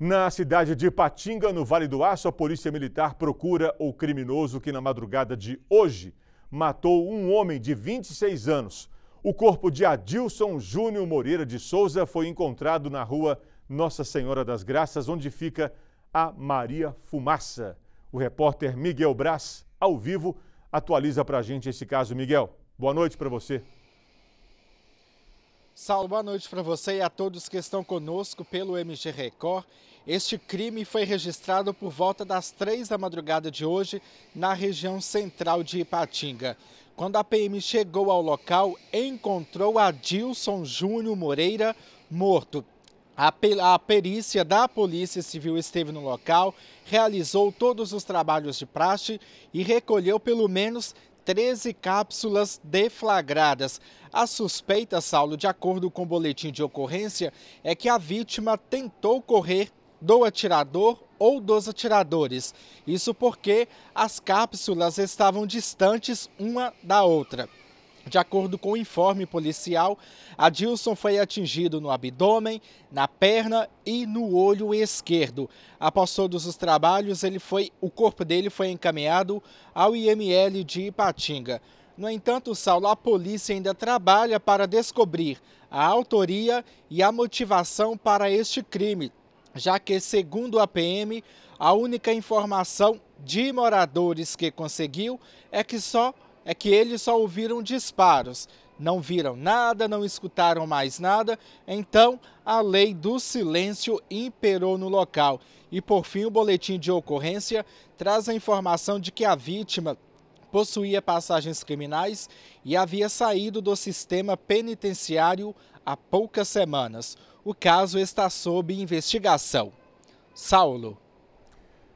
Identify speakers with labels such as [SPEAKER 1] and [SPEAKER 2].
[SPEAKER 1] Na cidade de Patinga, no Vale do Aço, a polícia militar procura o criminoso que, na madrugada de hoje, matou um homem de 26 anos. O corpo de Adilson Júnior Moreira de Souza foi encontrado na rua Nossa Senhora das Graças, onde fica a Maria Fumaça. O repórter Miguel Braz, ao vivo, atualiza para a gente esse caso. Miguel, boa noite para você.
[SPEAKER 2] Saulo, boa noite para você e a todos que estão conosco pelo MG Record. Este crime foi registrado por volta das três da madrugada de hoje na região central de Ipatinga. Quando a PM chegou ao local, encontrou Adilson Júnior Moreira morto. A, perícia da Polícia Civil esteve no local, realizou todos os trabalhos de praxe e recolheu pelo menos 13 cápsulas deflagradas. A suspeita, Saulo, de acordo com o boletim de ocorrência, é que a vítima tentou correr do atirador ou dos atiradores. Isso porque as cápsulas estavam distantes uma da outra. De acordo com o informe policial, Adilson foi atingido no abdômen, na perna e no olho esquerdo. Após todos os trabalhos, ele foi, o corpo dele foi encaminhado ao IML de Ipatinga. No entanto, Saulo, a polícia ainda trabalha para descobrir a autoria e a motivação para este crime, já que, segundo a PM, a única informação de moradores que conseguiu é que só é que eles só ouviram disparos, não viram nada, não escutaram mais nada, então a lei do silêncio imperou no local. E por fim, o boletim de ocorrência traz a informação de que a vítima possuía passagens criminais e havia saído do sistema penitenciário há poucas semanas. O caso está sob investigação. Saulo.